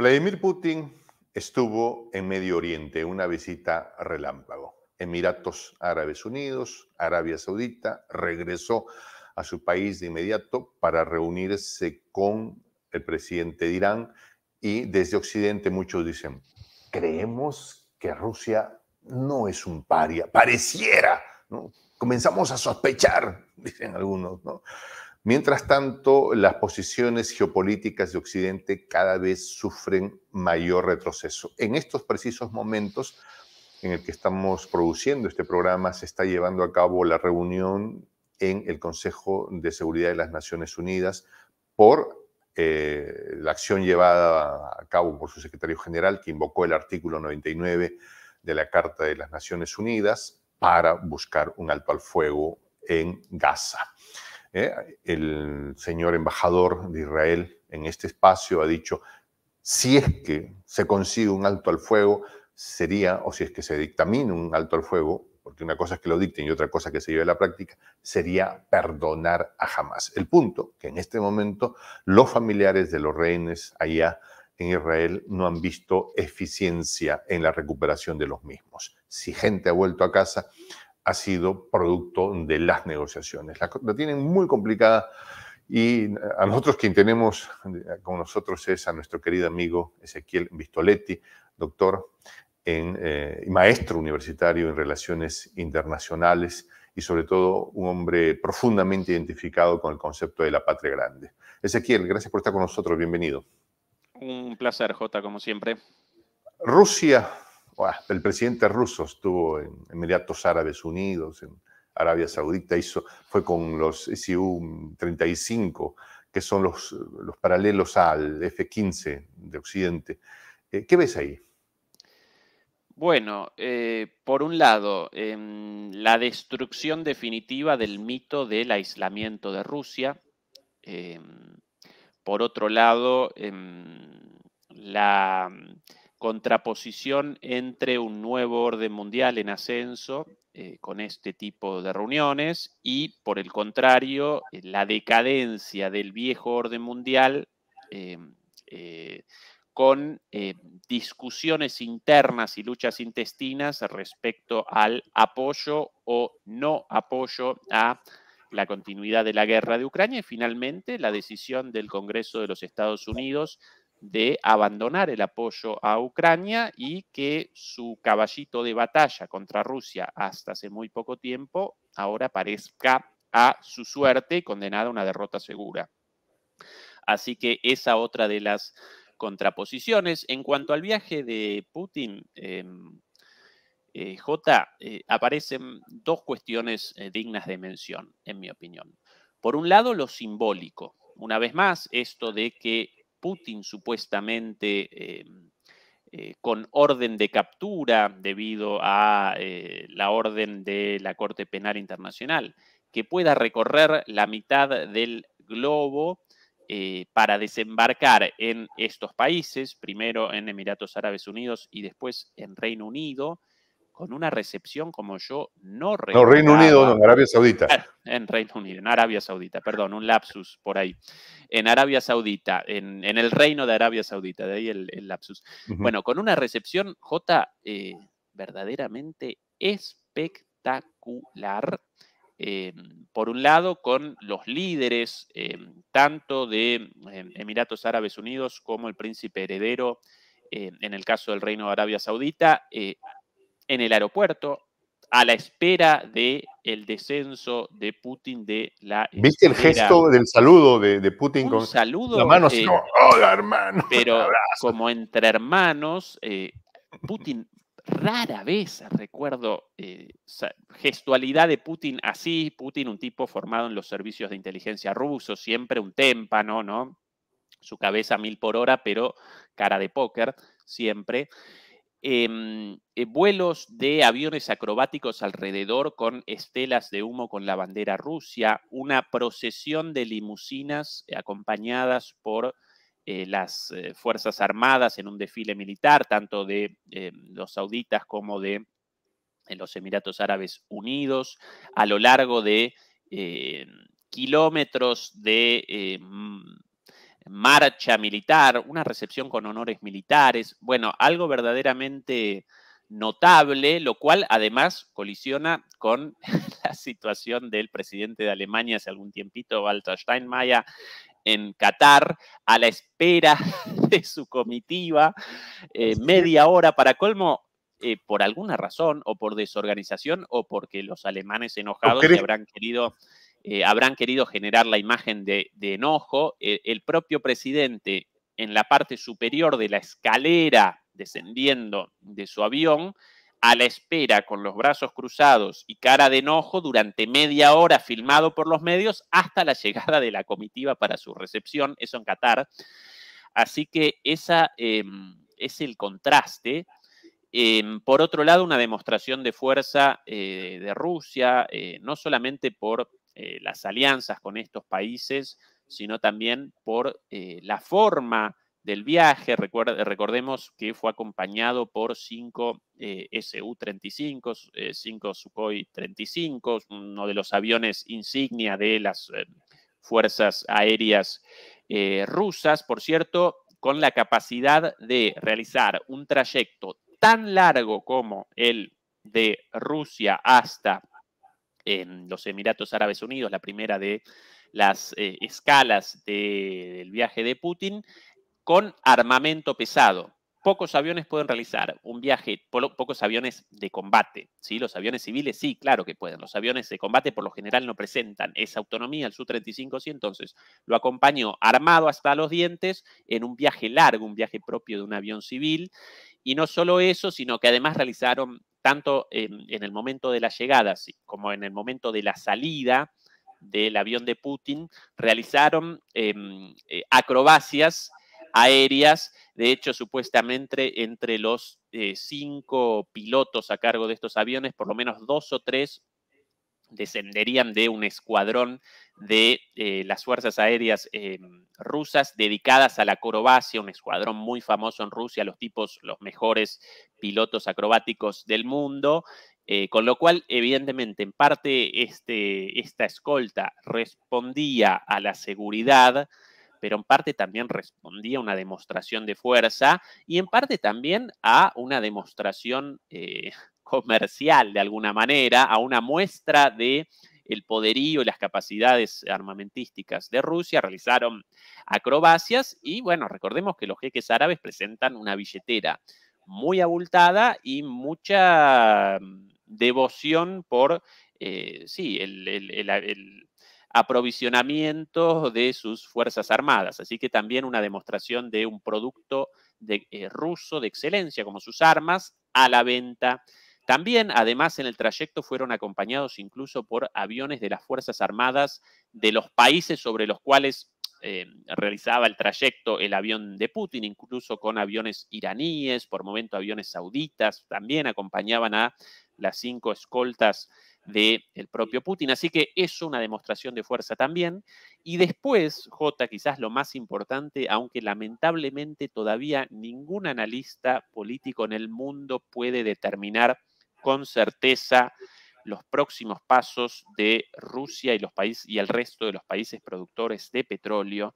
Vladimir Putin estuvo en Medio Oriente, una visita relámpago. Emiratos Árabes Unidos, Arabia Saudita, regresó a su país de inmediato para reunirse con el presidente de Irán y desde Occidente muchos dicen, creemos que Rusia no es un paria, pareciera, ¿no? Comenzamos a sospechar, dicen algunos, ¿no? Mientras tanto, las posiciones geopolíticas de Occidente cada vez sufren mayor retroceso. En estos precisos momentos en el que estamos produciendo este programa, se está llevando a cabo la reunión en el Consejo de Seguridad de las Naciones Unidas por eh, la acción llevada a cabo por su secretario general, que invocó el artículo 99 de la Carta de las Naciones Unidas para buscar un alto al fuego en Gaza. ¿eh? el señor embajador de Israel en este espacio ha dicho, si es que se consigue un alto al fuego, sería, o si es que se dictamina un alto al fuego, porque una cosa es que lo dicten y otra cosa que se lleve a la práctica, sería perdonar a jamás El punto que en este momento los familiares de los rehenes allá en Israel no han visto eficiencia en la recuperación de los mismos. Si gente ha vuelto a casa, ha sido producto de las negociaciones. La, tienen muy complicada y a nosotros quien tenemos eh, con nosotros es a nuestro querido amigo Ezequiel Vistoletti, doctor en, eh, maestro universitario en relaciones internacionales y sobre todo un hombre profundamente identificado con el concepto de la patria grande. Ezequiel, gracias por estar con nosotros, bienvenido. Un placer, Jota, como siempre. Rusia el presidente ruso estuvo en Emiratos Árabes Unidos, en Arabia Saudita, hizo, fue con los SU-35, que son los, los paralelos al F-15 de Occidente. Eh, ¿Qué ves ahí? Bueno, eh, por un lado, em, la destrucción definitiva del mito del aislamiento de Rusia. Em, por otro lado, em, la contraposición entre un nuevo orden mundial en ascenso eh, con este tipo de reuniones y, por el contrario, eh, la decadencia del viejo orden mundial em, eh, con discusiones internas y luchas intestinas respecto al apoyo o no apoyo a la continuidad de la guerra de Ucrania y finalmente la decisión del Congreso de los Estados Unidos de abandonar el apoyo a Ucrania y que su caballito de batalla contra Rusia hasta hace muy poco tiempo ahora parezca a su suerte condenada a una derrota segura. Así que esa otra de las contraposiciones. En cuanto al viaje de Putin, em, eh, J, eh, aparecen dos cuestiones eh, dignas de mención, en mi opinión. Por un lado, lo simbólico. Una vez más, esto de que Putin supuestamente em, eh, con orden de captura debido a eh, la orden de la Corte Penal Internacional, que pueda recorrer la mitad del globo eh, para desembarcar en estos países, primero en Emiratos Árabes Unidos y después en Reino Unido, con una recepción como yo no No, Reino Unido, no, en Arabia Saudita. En Reino Unido, en Arabia Saudita, perdón, un lapsus por ahí. En Arabia Saudita, en, el reino de Arabia Saudita, de ahí el, lapsus. Bueno, con una recepción, J, eh, verdaderamente espectacular. Em, por un lado, con los líderes em, tanto de em, Emiratos Árabes Unidos como el príncipe heredero, en el caso del Reino de Arabia Saudita, eh, en el aeropuerto a la espera de el descenso de Putin de la... ¿Viste el gesto del saludo de, de Putin Un con saludo, la eh, hola, hermano. Pero como entre hermanos, eh, Putin rara vez recuerdo eh, gestualidad de Putin así, Putin un tipo formado en los servicios de inteligencia ruso, siempre un témpano, ¿no? Su cabeza mil por hora, pero cara de póker siempre. Em, eh, vuelos de aviones acrobáticos alrededor con estelas de humo con la bandera Rusia, una procesión de limusinas eh, acompañadas por eh, las Fuerzas Armadas en un desfile militar, tanto de los sauditas como de los Emiratos Árabes Unidos, a lo largo de em, kilómetros de em, marcha militar, una recepción con honores militares, bueno, algo verdaderamente notable, lo cual además colisiona con la situación del presidente de Alemania hace algún tiempito, Walter Steinmeier, en Qatar, a la espera de su comitiva, eh, media hora para colmo, eh, por alguna razón o por desorganización o porque los alemanes enojados habrán querido eh, habrán querido generar la imagen de, enojo. Eh, el propio presidente, en la parte superior de la escalera, descendiendo de su avión, a la espera con los brazos cruzados y cara de enojo durante media hora filmado por los medios hasta la llegada de la comitiva para su recepción, eso en Qatar. Así que esa em, es el contraste. Em, por otro lado, una demostración de fuerza eh, de Rusia, no solamente por eh, las alianzas con estos países, sino también por eh, la forma del viaje. recordemos que fue acompañado por cinco eh, SU-35, cinco Sukhoi 35, uno de los aviones insignia de las fuerzas aéreas rusas, por cierto, con la capacidad de realizar un trayecto tan largo como el de Rusia hasta en los Emiratos Árabes Unidos, la primera de las eh, escalas del viaje de Putin, con armamento pesado pocos aviones pueden realizar un viaje, pocos aviones de combate. ¿sí? Los aviones civiles sí, claro que pueden. Los aviones de combate por lo general no presentan esa autonomía. El Su-35 sí, entonces lo acompañó armado hasta los dientes en un viaje largo, un viaje propio de un avión civil. Y no solo eso, sino que además realizaron tanto en, el momento de la llegada como en el momento de la salida del avión de Putin, realizaron em, eh, acrobacias aéreas de hecho, supuestamente entre los eh, cinco pilotos a cargo de estos aviones, por lo menos dos o tres descenderían de un escuadrón de eh, las fuerzas aéreas eh, rusas dedicadas a la acrobacia, un escuadrón muy famoso en Rusia, los tipos, los mejores pilotos acrobáticos del mundo, con lo cual, evidentemente, en parte este, esta escolta respondía a la seguridad pero en parte también respondía a una demostración de fuerza y en parte también a una demostración eh, comercial de alguna manera, a una muestra de el poderío y las capacidades armamentísticas de Rusia, realizaron acrobacias y bueno, recordemos que los jeques árabes presentan una billetera muy abultada y mucha mm, devoción por, eh, sí, el, aprovisionamiento de sus Fuerzas Armadas. Así que también una demostración de un producto de, eh, ruso de excelencia como sus armas a la venta. También, además, en el trayecto fueron acompañados incluso por aviones de las Fuerzas Armadas de los países sobre los cuales eh, realizaba el trayecto el avión de Putin, incluso con aviones iraníes, por momento aviones sauditas, también acompañaban a las cinco escoltas del propio Putin. Así que es una demostración de fuerza también. Y después, J, quizás lo más importante, aunque lamentablemente todavía ningún analista político en el mundo puede determinar con certeza los próximos pasos de Rusia y, los países, y el resto de los países productores de petróleo,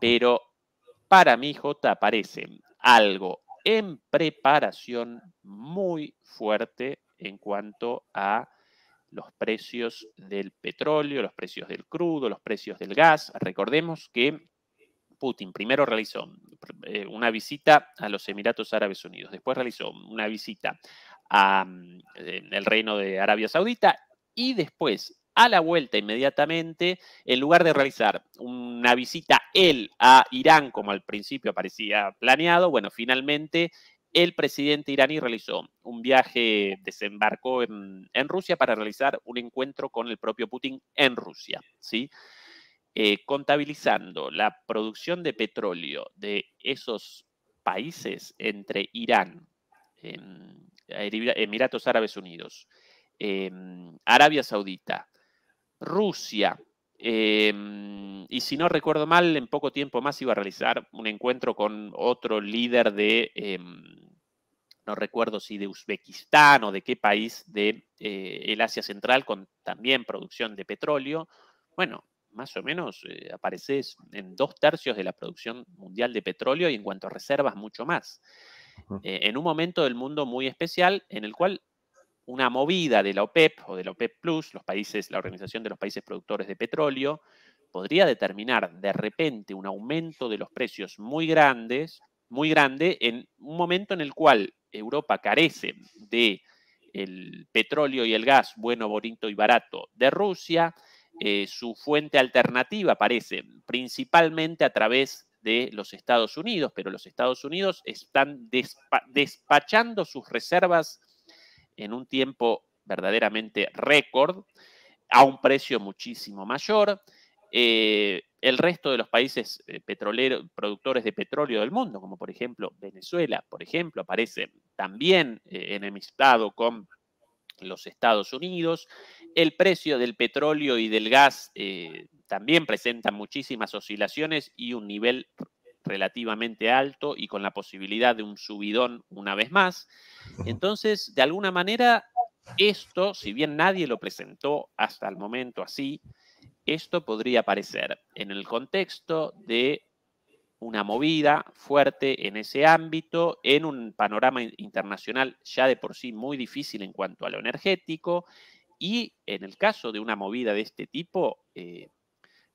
pero para mí, J, aparece algo en preparación muy fuerte en cuanto a los precios del petróleo, los precios del crudo, los precios del gas. Recordemos que Putin primero realizó eh, una visita a los Emiratos Árabes Unidos, después realizó una visita al Reino de Arabia Saudita y después, a la vuelta inmediatamente, en lugar de realizar una visita él a Irán como al principio parecía planeado, bueno, finalmente el presidente iraní realizó un viaje, desembarcó en, Rusia para realizar un encuentro con el propio Putin en Rusia, ¿sí? Eh, contabilizando la producción de petróleo de esos países entre Irán, Emiratos Árabes Unidos, em, Arabia Saudita, Rusia, Em, y si no recuerdo mal, en poco tiempo más iba a realizar un encuentro con otro líder de, em, no recuerdo si de Uzbekistán o de qué país de eh, el Asia Central, con también producción de petróleo. Bueno, más o menos eh, apareces en dos tercios de la producción mundial de petróleo y en cuanto a reservas, mucho más. Eh, en un momento del mundo muy especial en el cual una movida de la OPEP o de la OPEP Plus, los países, la Organización de los Países Productores de Petróleo, podría determinar de repente un aumento de los precios muy grandes, muy grande, en un momento en el cual Europa carece de el petróleo y el gas bueno, bonito y barato de Rusia. Eh, su fuente alternativa aparece principalmente a través de los Estados Unidos, pero los Estados Unidos están despachando sus reservas en un tiempo verdaderamente récord, a un precio muchísimo mayor. Eh, el resto de los países eh, petroleros, productores de petróleo del mundo, como por ejemplo Venezuela, por ejemplo, aparece también eh, enemistado con los Estados Unidos. El precio del petróleo y del gas también presenta muchísimas oscilaciones y un nivel relativamente alto y con la posibilidad de un subidón una vez más. Entonces, de alguna manera, esto, si bien nadie lo presentó hasta el momento así, esto podría aparecer en el contexto de una movida fuerte en ese ámbito, en un panorama internacional ya de por sí muy difícil en cuanto a lo energético, y en el caso de una movida de este tipo, eh,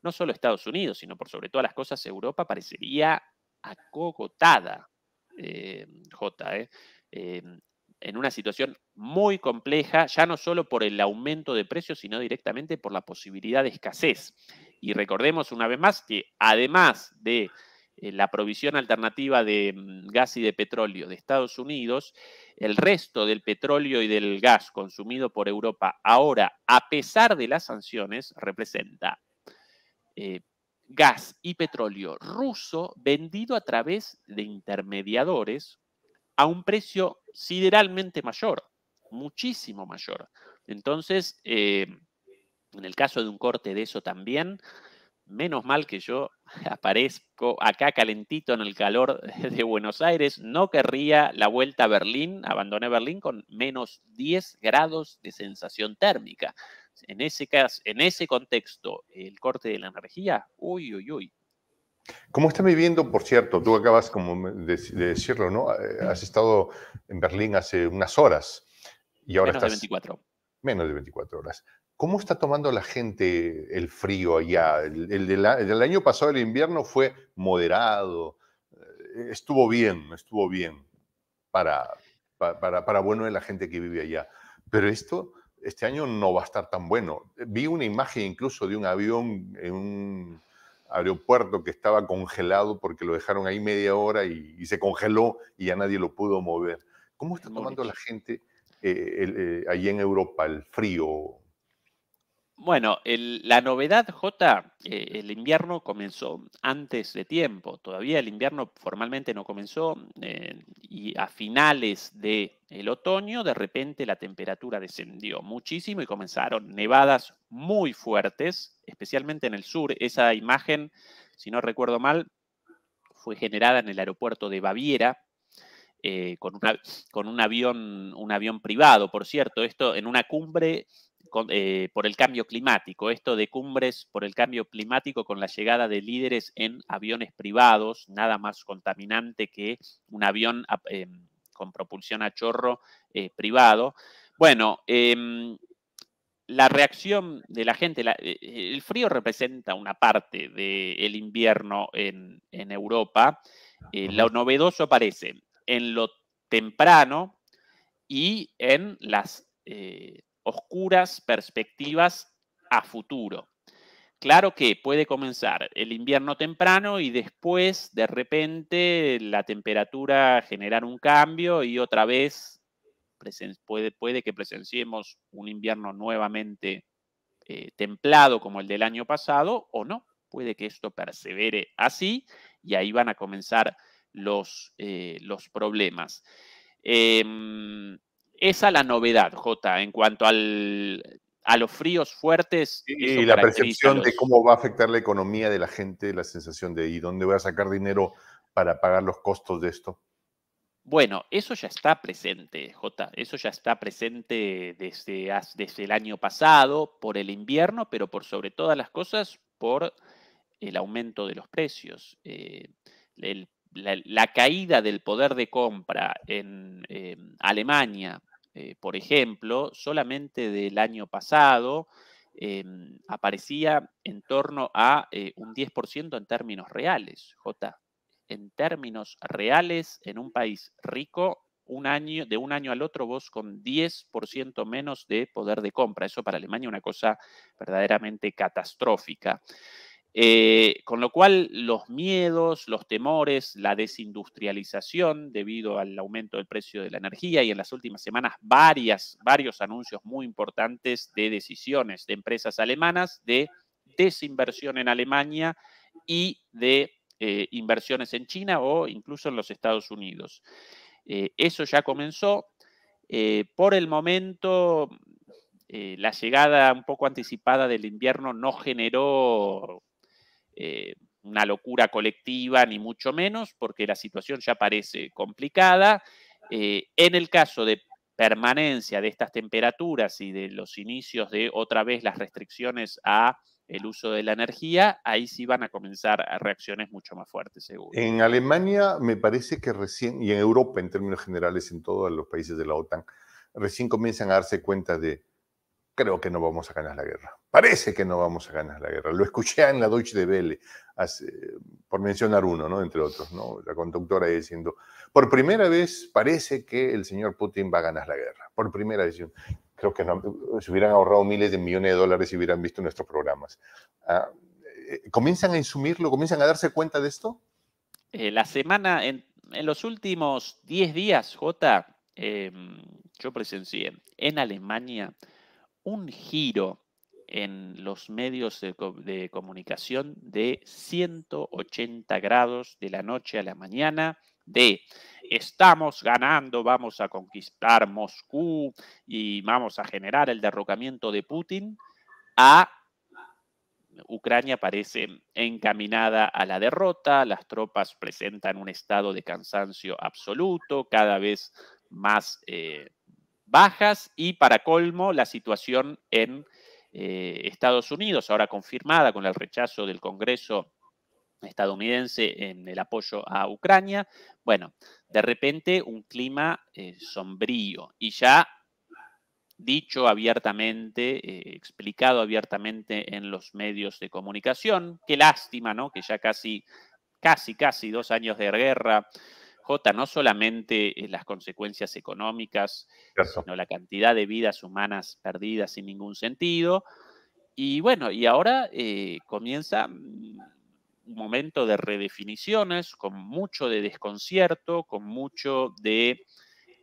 no solo Estados Unidos, sino por sobre todas las cosas Europa parecería acogotada, eh, J, eh, eh, en una situación muy compleja, ya no solo por el aumento de precios, sino directamente por la posibilidad de escasez. Y recordemos una vez más que además de la provisión alternativa de mm, gas y de petróleo de Estados Unidos, el resto del petróleo y del gas consumido por Europa ahora, a pesar de las sanciones, representa eh, gas y petróleo ruso vendido a través de intermediadores a un precio sideralmente mayor, muchísimo mayor. Entonces, eh, en el caso de un corte de eso también, menos mal que yo aparezco acá calentito en el calor de Buenos Aires, no querría la vuelta a Berlín, abandoné Berlín con menos 10 grados de sensación térmica en ese caso, en ese contexto, el corte de la energía, uy, uy, uy. ¿Cómo están viviendo, por cierto? Tú acabas como de, decirlo, ¿no? Eh, has estado en Berlín hace unas horas y ahora menos estás... de 24. Menos de 24 horas. ¿Cómo está tomando la gente el frío allá? El, del, año pasado, el invierno, fue moderado. Eh, estuvo bien, estuvo bien para, para, para bueno de la gente que vive allá. Pero esto, este año no va a estar tan bueno. Vi una imagen incluso de un avión en un aeropuerto que estaba congelado porque lo dejaron ahí media hora y, se congeló y ya nadie lo pudo mover. ¿Cómo está tomando la gente eh, eh, allí en Europa el frío? Bueno, la novedad, J, eh, el invierno comenzó antes de tiempo. Todavía el invierno formalmente no comenzó eh, y a finales del el otoño de repente la temperatura descendió muchísimo y comenzaron nevadas muy fuertes, especialmente en el sur. Esa imagen, si no recuerdo mal, fue generada en el aeropuerto de Baviera, eh, con, con un, avión, un avión privado, por cierto, esto en una cumbre eh, por el cambio climático, esto de cumbres por el cambio climático con la llegada de líderes en aviones privados, nada más contaminante que un avión em, con propulsión a chorro eh, privado. Bueno, em, la reacción de la gente, eh, el frío representa una parte del invierno en, Europa. lo novedoso aparece en lo temprano y en las oscuras perspectivas a futuro. Claro que puede comenzar el invierno temprano y después de repente la temperatura generar un cambio y otra vez puede, puede que presenciemos un invierno nuevamente eh, templado como el del año pasado o no. Puede que esto persevere así y ahí van a comenzar los, eh, los problemas. Em, esa la novedad, J, en cuanto al, a los fríos fuertes. Y la percepción de cómo va a afectar la economía de la gente, la sensación de ¿y dónde voy a sacar dinero para pagar los costos de esto? Bueno, eso ya está presente, J. Eso ya está presente desde, desde el año pasado por el invierno, pero por sobre todas las cosas por el aumento de los precios. Eh, la, caída del poder de compra en eh, Alemania, eh, por ejemplo, solamente del año pasado eh, aparecía en torno a un 10% en términos reales, J. En términos reales, en un país rico, de un año al otro vos con 10% menos de poder de compra. Eso para Alemania es una cosa verdaderamente catastrófica. Eh, con lo cual, los miedos, los temores, la desindustrialización debido al aumento del precio de la energía y en las últimas semanas varias, varios anuncios muy importantes de decisiones de empresas alemanas de desinversión en Alemania y de eh, inversiones en China o incluso en los Estados Unidos. Eh, eso ya comenzó. por el momento, la llegada un poco anticipada del invierno no generó eh, una locura colectiva, ni mucho menos, porque la situación ya parece complicada. Eh, en el caso de permanencia de estas temperaturas y de los inicios de otra vez las restricciones a el uso de la energía, ahí sí van a comenzar reacciones mucho más fuertes, seguro. En Alemania me parece que recién, y en Europa en términos generales, en todos los países de la OTAN, recién comienzan a darse cuenta de, creo que no vamos a ganar la guerra. Parece que no vamos a ganar la guerra. Lo escuché en la Deutsche Welle, por mencionar uno, ¿no? entre otros, ¿no? la conductora diciendo, por primera vez parece que el señor Putin va a ganar la guerra. Por primera vez. Creo que se hubieran ahorrado miles de millones de dólares si hubieran visto nuestros programas. Ah, eh, ¿Comienzan a insumirlo? ¿Comienzan a darse cuenta de esto? Eh, la semana, en, los últimos 10 días, J, em, yo presencié en Alemania un giro en los medios de, comunicación de 180 grados de la noche a la mañana de estamos ganando, vamos a conquistar Moscú y vamos a generar el derrocamiento de Putin, a Ucrania parece encaminada a la derrota, las tropas presentan un estado de cansancio absoluto, cada vez más eh, bajas y para colmo la situación en eh, Estados Unidos, ahora confirmada con el rechazo del Congreso estadounidense en el apoyo a Ucrania. Bueno, de repente un clima eh, sombrío y ya dicho abiertamente, eh, explicado abiertamente en los medios de comunicación. Qué lástima, ¿no? Que ya casi, casi, casi dos años de guerra J, no solamente eh, las consecuencias económicas, sino la cantidad de vidas humanas perdidas sin ningún sentido. Y bueno, y ahora eh, comienza mm, un momento de redefiniciones, con mucho de desconcierto, con mucho de,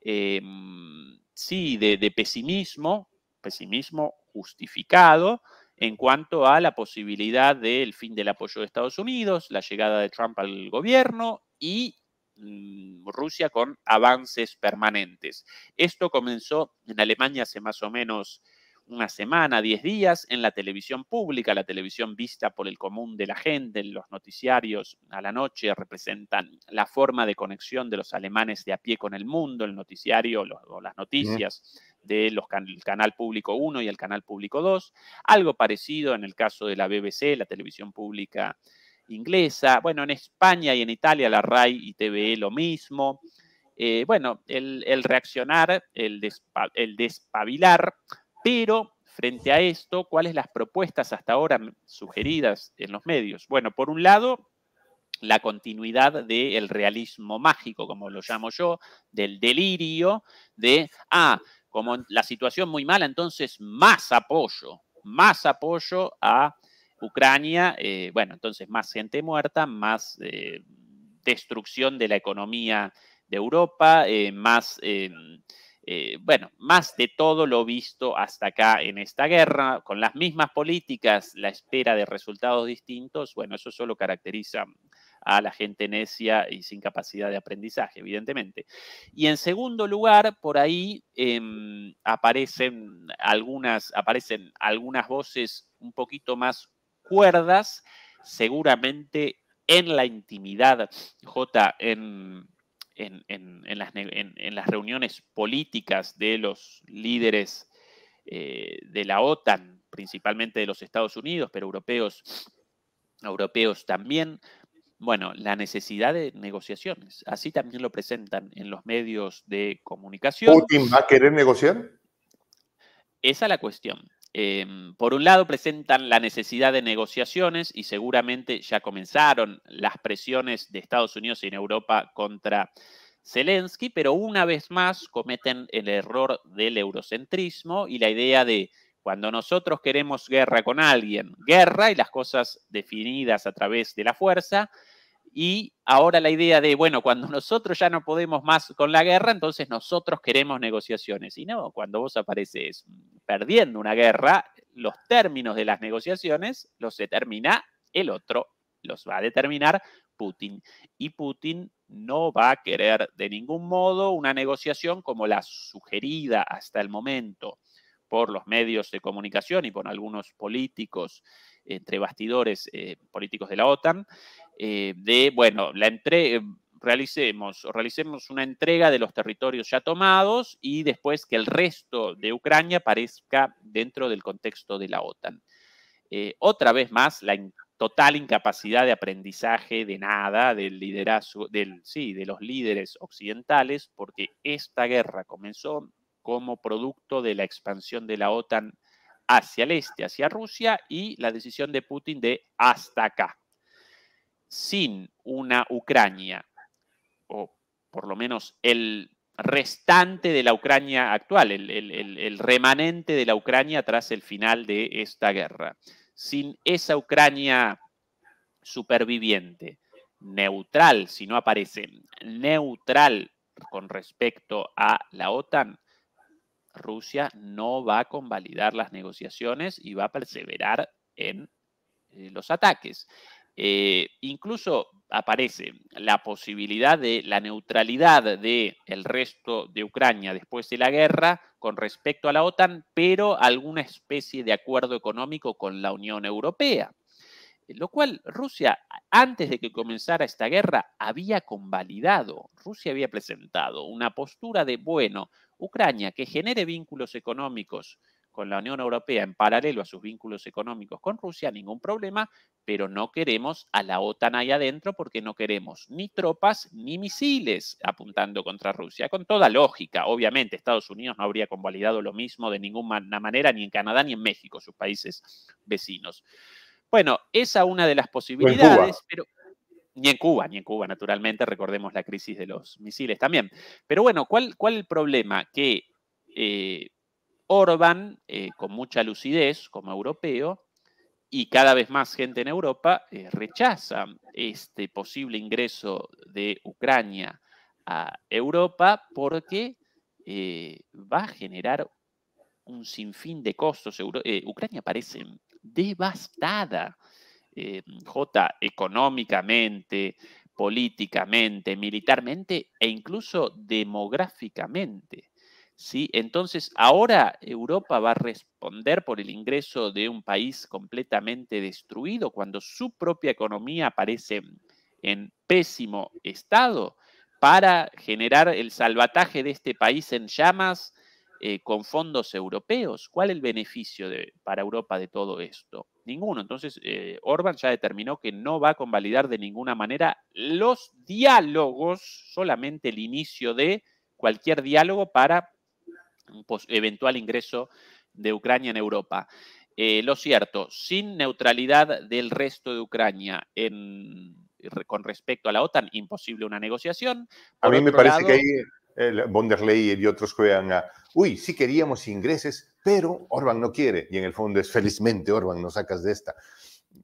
eh, mm, sí, de pesimismo, pesimismo justificado, en cuanto a la posibilidad del fin del apoyo de Estados Unidos, la llegada de Trump al gobierno y Mm, Rusia con avances permanentes. Esto comenzó en Alemania hace más o menos una semana, diez días, en la televisión pública, la televisión vista por el común de la gente, los noticiarios a la noche representan la forma de conexión de los alemanes de a pie con el mundo, el noticiario o las noticias del de canal público 1 y el canal público 2, algo parecido en el caso de la BBC, la televisión pública inglesa. Bueno, en España y en Italia la RAI y TVE lo mismo. Eh, bueno, el, reaccionar, el, despabilar, pero frente a esto, ¿cuáles las propuestas hasta ahora sugeridas en los medios? Bueno, por un lado, la continuidad del realismo mágico, como lo llamo yo, del delirio, de, ah, como la situación muy mala, entonces más apoyo, más apoyo a Ucrania, eh, bueno, entonces más gente muerta, más eh, destrucción de la economía de Europa, eh, más, em, bueno, más de todo lo visto hasta acá en esta guerra, con las mismas políticas, la espera de resultados distintos, bueno, eso solo caracteriza a la gente necia y sin capacidad de aprendizaje, evidentemente. Y en segundo lugar, por ahí em, aparecen, algunas, aparecen algunas voces un poquito más cuerdas, seguramente en la intimidad, J, en, las, reuniones políticas de los líderes eh, de la OTAN, principalmente de los Estados Unidos, pero europeos, europeos también, bueno, la necesidad de negociaciones. Así también lo presentan en los medios de comunicación. ¿Putin va a querer negociar? Esa es la cuestión. Em, por un lado, presentan la necesidad de negociaciones y seguramente ya comenzaron las presiones de Estados Unidos y en Europa contra Zelensky, pero una vez más cometen el error del eurocentrismo y la idea de cuando nosotros queremos guerra con alguien, guerra y las cosas definidas a través de la fuerza, y ahora la idea de, bueno, cuando nosotros ya no podemos más con la guerra, entonces nosotros queremos negociaciones. Y no, cuando vos apareces perdiendo una guerra, los términos de las negociaciones los determina el otro, los va a determinar Putin. Y Putin no va a querer de ningún modo una negociación como la sugerida hasta el momento por los medios de comunicación y por algunos políticos entre bastidores eh, políticos de la OTAN, eh, de, bueno, la entre eh, realicemos, realicemos una entrega de los territorios ya tomados y después que el resto de Ucrania aparezca dentro del contexto de la OTAN. Eh, otra vez más, la total incapacidad de aprendizaje de nada del liderazgo, del, sí, de los líderes occidentales, porque esta guerra comenzó como producto de la expansión de la OTAN hacia el este, hacia Rusia, y la decisión de Putin de hasta acá sin una Ucrania, o por lo menos el restante de la Ucrania actual, el, remanente de la Ucrania tras el final de esta guerra, sin esa Ucrania superviviente, neutral, si no aparece neutral con respecto a la OTAN, Rusia no va a convalidar las negociaciones y va a perseverar en eh, los ataques. Eh, incluso aparece la posibilidad de la neutralidad de el resto de Ucrania después de la guerra con respecto a la OTAN, pero alguna especie de acuerdo económico con la Unión Europea. Eh, lo cual Rusia, antes de que comenzara esta guerra, había convalidado. Rusia había presentado una postura de, bueno, Ucrania que genere vínculos económicos con la Unión Europea en paralelo a sus vínculos económicos con Rusia, ningún problema, pero no queremos a la OTAN ahí adentro porque no queremos ni tropas ni misiles apuntando contra Rusia, con toda lógica. Obviamente Estados Unidos no habría convalidado lo mismo de ninguna manera ni en Canadá ni en México, sus países vecinos. Bueno, esa una de las posibilidades, pero ni en Cuba, ni en Cuba, naturalmente, recordemos la crisis de los misiles también. Pero bueno, ¿cuál, cuál el problema? Que eh, Orban, eh, con mucha lucidez como europeo, y cada vez más gente en Europa eh, rechaza este posible ingreso de Ucrania a Europa porque eh, va a generar un sinfín de costos. Ucrania parece devastada, J, económicamente, políticamente, militarmente e incluso demográficamente. ¿sí? Entonces, ahora Europa va a responder por el ingreso de un país completamente destruido cuando su propia economía aparece en pésimo estado para generar el salvataje de este país en llamas eh, con fondos europeos. ¿Cuál es el beneficio para Europa de todo esto? Ninguno. Entonces, eh, Orban ya determinó que no va a convalidar de ninguna manera los diálogos, solamente el inicio de cualquier diálogo para un eventual ingreso de Ucrania en Europa. Eh, lo cierto, sin neutralidad del resto de Ucrania con respecto a la OTAN, imposible una negociación. a mí me parece que ahí el von der y otros juegan a, uy, sí queríamos ingresos, pero Orban no quiere. Y en el fondo es, felizmente, Orban, no sacas de esta.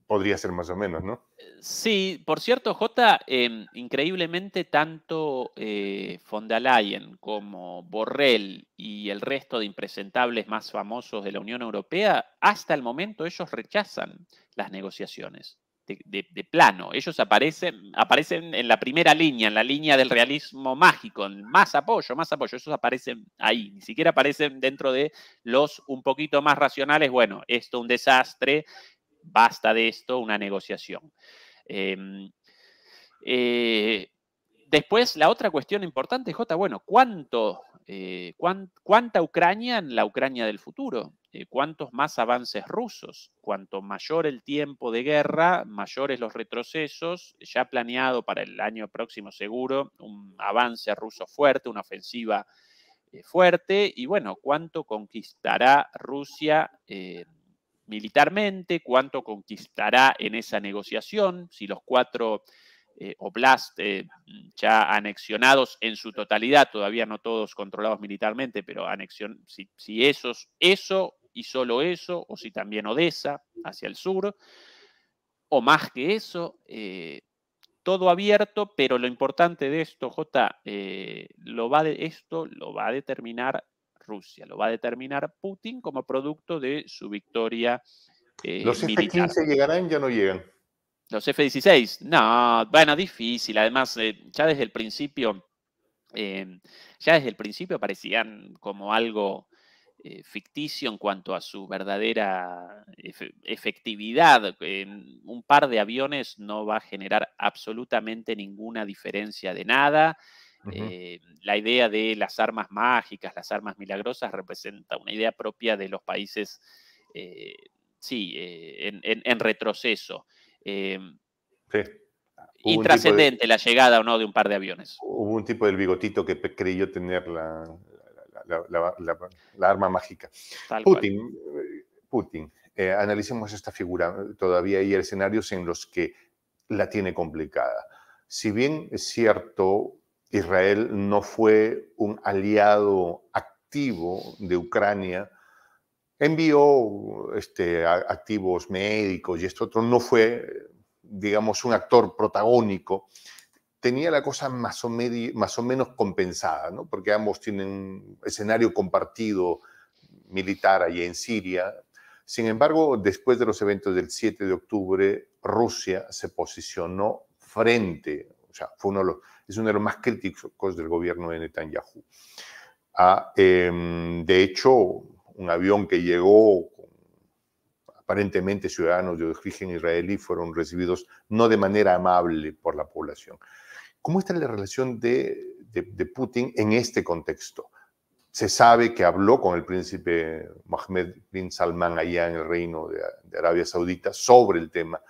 Podría ser más o menos, ¿no? Sí, por cierto, J. Em, increíblemente tanto von eh, der Leyen como Borrell y el resto de impresentables más famosos de la Unión Europea, hasta el momento ellos rechazan las negociaciones. De, plano. Ellos aparecen, aparecen en la primera línea, en la línea del realismo mágico, más apoyo, más apoyo. Esos aparecen ahí, ni siquiera aparecen dentro de los un poquito más racionales. Bueno, esto un desastre, basta de esto, una negociación. Em, eh, después, la otra cuestión importante, J, bueno, ¿cuánto, eh, ¿cuánta Ucrania en la Ucrania del futuro? Eh, ¿Cuántos más avances rusos? Cuanto mayor el tiempo de guerra, mayores los retrocesos. Ya planeado para el año próximo seguro un avance ruso fuerte, una ofensiva fuerte. Y bueno, ¿cuánto conquistará Rusia? militarmente, cuánto conquistará en esa negociación, si los cuatro eh, oblast eh, ya anexionados en su totalidad, todavía no todos controlados militarmente, pero anexión, si, eso y solo eso, o si también Odessa hacia el sur, o más que eso, eh, todo abierto, pero lo importante de esto, J, lo va de, esto lo va a determinar Rusia. Lo va a determinar Putin como producto de su victoria eh, militar. ¿Los F-15 llegarán? ¿Ya no llegan? Los F-16, no, bueno, difícil. Además, eh, ya desde el principio, em, ya desde el principio parecían como algo eh, ficticio en cuanto a su verdadera efectividad. un par de aviones no va a generar absolutamente ninguna diferencia de nada. Eh, la idea de las armas mágicas, las armas milagrosas, representa una idea propia de los países, eh, sí, eh, en, retroceso. Em, intrascendente la llegada o no de un par de aviones. Hubo un tipo del bigotito que creyó tener la, arma mágica. Putin, Putin analicemos esta figura. Todavía hay escenarios en los que la tiene complicada. Si bien es cierto, Israel no fue un aliado activo de Ucrania, envió este, activos médicos y esto otro, no fue, digamos, un actor protagónico, tenía la cosa más o, menos compensada, porque ambos tienen un escenario compartido militar allí en Siria. Sin embargo, después de los eventos del 7 de octubre, Rusia se posicionó frente o sea, fue uno de los, es uno de los más críticos del gobierno de Netanyahu. Ah, em, de hecho, un avión que llegó aparentemente ciudadanos de origen israelí fueron recibidos no de manera amable por la población. ¿Cómo está la relación de, de, Putin en este contexto? Se sabe que habló con el príncipe Mohammed bin Salman allá en el reino de Arabia Saudita sobre el tema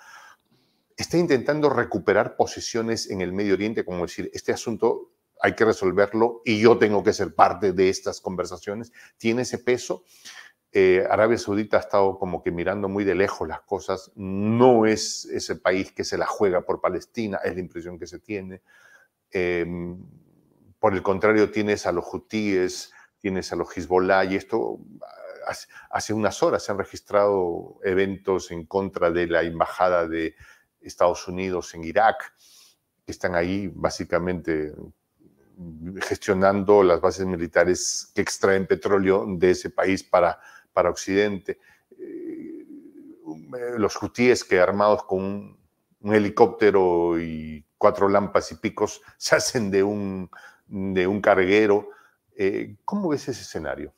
está intentando recuperar posiciones en el Medio Oriente, como decir, este asunto hay que resolverlo y yo tengo que ser parte de estas conversaciones, tiene ese peso. Eh, Arabia Saudita ha estado como que mirando muy de lejos las cosas, no es ese país que se la juega por Palestina, es la impresión que se tiene. Em, por el contrario, tienes a los hutíes, tienes a los Hezbollah y esto ah, hace unas horas se han registrado eventos en contra de la embajada de Estados Unidos en Irak, que están ahí básicamente gestionando las bases militares que extraen petróleo de ese país para, para Occidente. Eh, los hutíes que armados con un, helicóptero y cuatro lampas y picos se hacen de un, de un carguero. Eh, ¿Cómo ves ese escenario?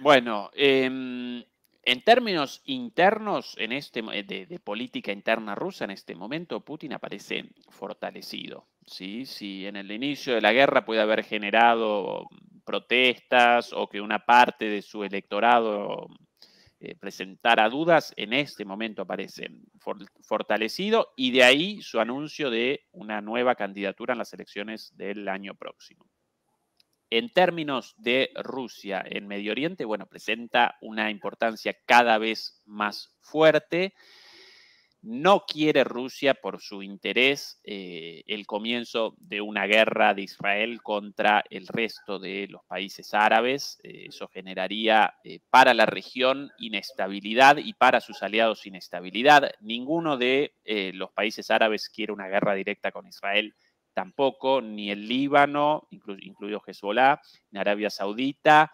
Bueno, em, en términos internos en este, eh, de, política interna rusa, en este momento Putin aparece fortalecido. ¿sí? Si en el inicio de la guerra puede haber generado protestas o que una parte de su electorado eh, presentara dudas, en este momento aparece fortalecido y de ahí su anuncio de una nueva candidatura en las elecciones del año próximo. En términos de Rusia en Medio Oriente, bueno, presenta una importancia cada vez más fuerte. No quiere Rusia, por su interés, eh, el comienzo de una guerra de Israel contra el resto de los países árabes. Eh, eso generaría eh, para la región inestabilidad y para sus aliados inestabilidad. Ninguno de los países árabes quiere una guerra directa con Israel tampoco, ni el Líbano, incluido Hezbollah, ni Arabia Saudita,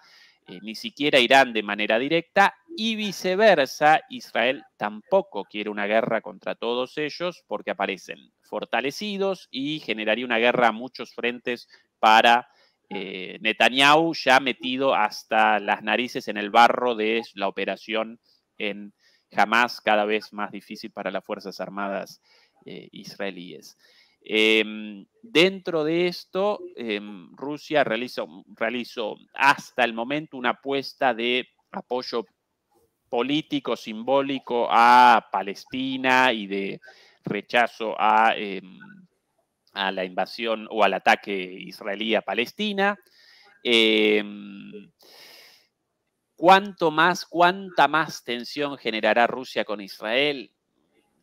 eh, ni siquiera Irán de manera directa, y viceversa, Israel tampoco quiere una guerra contra todos ellos porque aparecen fortalecidos y generaría una guerra a muchos frentes para eh, Netanyahu, ya metido hasta las narices en el barro de la operación en Hamas, cada vez más difícil para las Fuerzas Armadas eh, israelíes. Em, dentro de esto, em, Rusia realizó, hasta el momento una apuesta de apoyo político, simbólico a Palestina y de rechazo a, em, la invasión o al ataque israelí a Palestina. más, cuánta más tensión generará Rusia con Israel?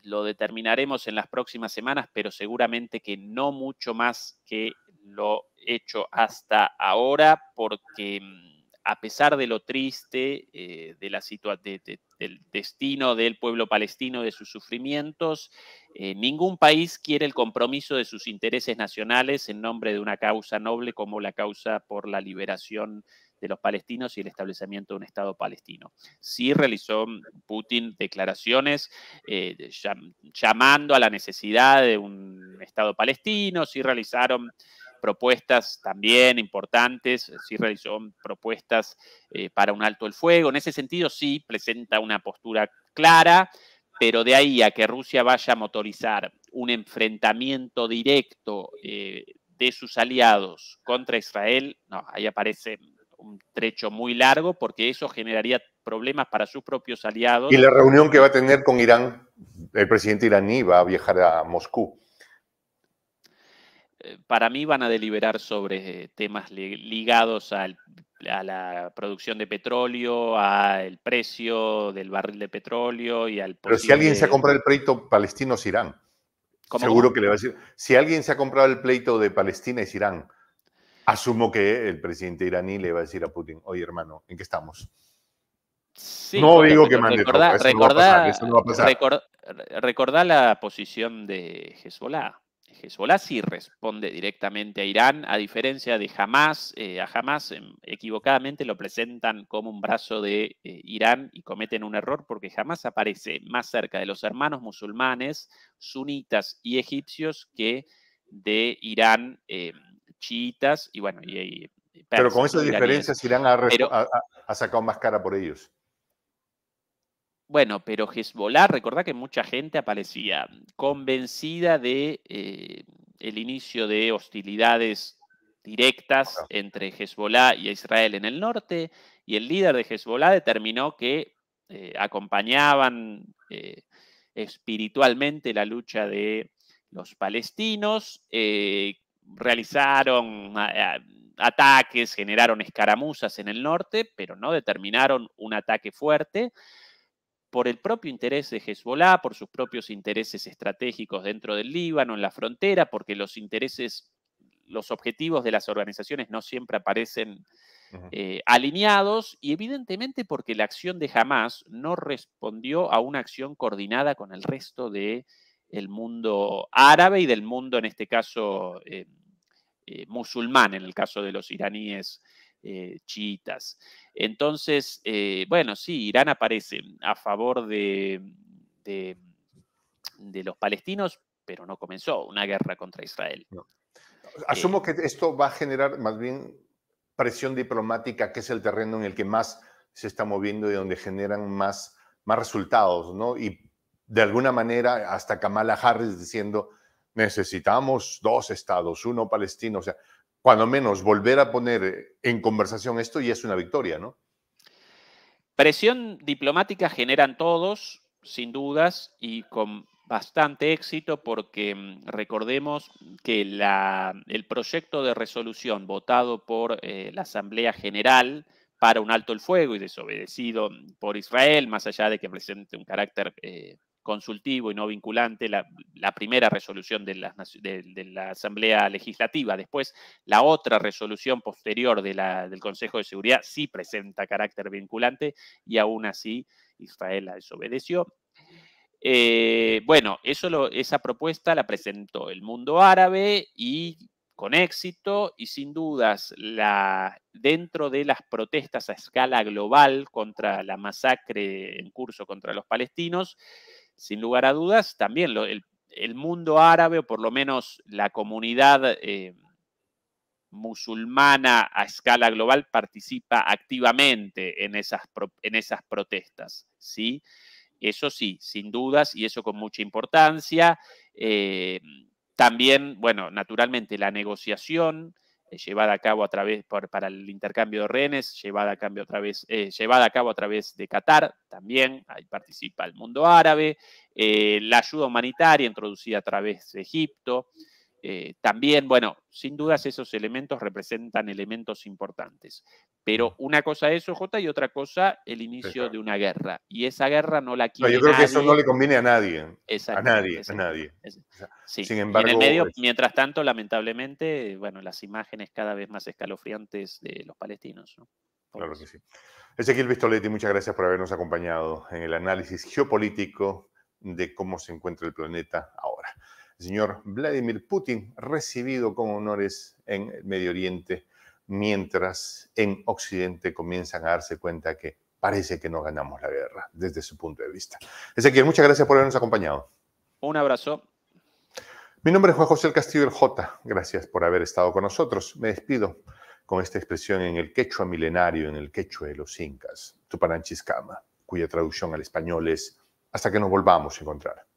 lo determinaremos en las próximas semanas, pero seguramente que no mucho más que lo hecho hasta ahora, porque mm, a pesar de lo triste eh, de la situación, del destino del pueblo palestino, de sus sufrimientos, eh, ningún país quiere el compromiso de sus intereses nacionales en nombre de una causa noble como la causa por la liberación de los palestinos y el establecimiento de un Estado palestino. Sí realizó mm, Putin declaraciones eh, llamando a la necesidad de un Estado palestino, sí realizaron propuestas también importantes, sí realizó mm, propuestas eh, para un alto el fuego. En ese sentido sí presenta una postura clara, pero de ahí a que Rusia vaya a motorizar un enfrentamiento directo eh, de sus aliados contra Israel, no, ahí aparece mm, un trecho muy largo porque eso generaría problemas para sus propios aliados. Y la reunión que va a tener con Irán, el presidente iraní va a viajar a Moscú. Eh, para mí van a deliberar sobre eh, temas ligados a la producción de petróleo, al precio del barril de petróleo y al... Pero si alguien se ha comprado el pleito palestino Irán. Seguro que le va a decir, si alguien se ha comprado el pleito de Palestina es Irán asumo que el presidente iraní le va a decir a Putin, oye hermano, ¿en qué estamos? no digo que mande recordá, a la posición de Hezbollah. Hezbollah sí responde directamente a Irán, a diferencia de jamás eh, a Hamas em, equivocadamente lo presentan como un brazo de eh, Irán y cometen un error porque jamás aparece más cerca de los hermanos musulmanes, sunitas y egipcios que de Irán em, Chitas y bueno, y, Pero con esas diferencias Irán ha, sacado más cara por ellos. Bueno, pero Hezbollah, recordá que mucha gente aparecía convencida de eh, el inicio de hostilidades directas entre Hezbollah y Israel en el norte, y el líder de Hezbollah determinó que eh, acompañaban eh, espiritualmente la lucha de los palestinos, realizaron ataques, generaron escaramuzas en el norte, pero no determinaron un ataque fuerte por el propio interés de Hezbollah, por sus propios intereses estratégicos dentro del Líbano, en la frontera, porque los intereses, los objetivos de las organizaciones no siempre aparecen eh, alineados y evidentemente porque la acción de Hamas no respondió a una acción coordinada con el resto de el mundo árabe y del mundo, en este caso, eh, eh, musulmán, en el caso de los iraníes eh, chiitas. Entonces, bueno, sí, Irán aparece a favor de, de, los palestinos, pero no comenzó una guerra contra Israel. Asumo que esto va a generar más bien presión diplomática, que es el terreno en el que más se está moviendo y donde generan más, más resultados, ¿no? de alguna manera, hasta Kamala Harris diciendo, necesitamos dos estados, uno palestino, o sea, cuando menos volver a poner eh, en conversación esto y es una victoria, ¿no? Presión diplomática generan todos, sin dudas, y con bastante éxito porque mm, recordemos que la, el proyecto de resolución votado por eh, la Asamblea General para un alto el fuego y desobedecido por Israel, más allá de que presente un carácter eh, consultivo y no vinculante, la, primera resolución de la, Asamblea Legislativa. Después, la otra resolución posterior de la, del Consejo de Seguridad sí presenta carácter vinculante y aún así Israel la desobedeció. Eh, bueno, eso esa propuesta la presentó el mundo árabe y con éxito y sin dudas la, dentro de las protestas a escala global contra la masacre en curso contra los palestinos, sin lugar a dudas, también el, mundo árabe, o por lo menos la comunidad eh, musulmana a escala global, participa activamente en esas, en esas protestas, ¿sí? Eso sí, sin dudas, y eso con mucha importancia. Eh, también, bueno, naturalmente la negociación, eh, llevada a cabo a través por, para el intercambio de rehenes, llevada a, cambio otra vez, eh, llevada a cabo a través de Qatar, también ahí participa el mundo árabe, eh, la ayuda humanitaria introducida a través de Egipto, eh, también, bueno, sin dudas esos elementos representan elementos importantes, pero una cosa es OJ y otra cosa el inicio de una guerra, y esa guerra no la quiere Yo creo que eso no le conviene a nadie, a nadie, a nadie. Sin embargo, mientras tanto, lamentablemente, bueno, las imágenes cada vez más escalofriantes de los palestinos. Claro que sí. Ezequiel Vistoletti, muchas gracias por habernos acompañado en el análisis geopolítico de cómo se encuentra el planeta ahora el señor Vladimir Putin, recibido con honores en Medio Oriente, mientras en Occidente comienzan a darse cuenta que parece que no ganamos la guerra desde su punto de vista. Ezequiel, muchas gracias por habernos acompañado. Un abrazo. Mi nombre es Juan José Castillo del J. Gracias por haber estado con nosotros. Me despido con esta expresión en el quechua milenario, en el quechua de los incas, Tupananchiscama, cuya traducción al español es hasta que nos volvamos a encontrar.